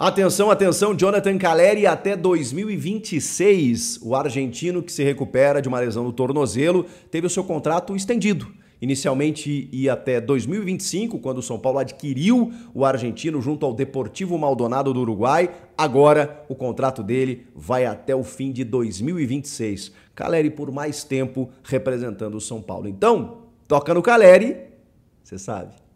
Atenção, atenção, Jonathan Caleri até 2026. O argentino que se recupera de uma lesão no tornozelo teve o seu contrato estendido. Inicialmente ia até 2025, quando o São Paulo adquiriu o argentino junto ao Deportivo Maldonado do Uruguai. Agora o contrato dele vai até o fim de 2026. Caleri por mais tempo representando o São Paulo. Então, toca no Caleri, você sabe.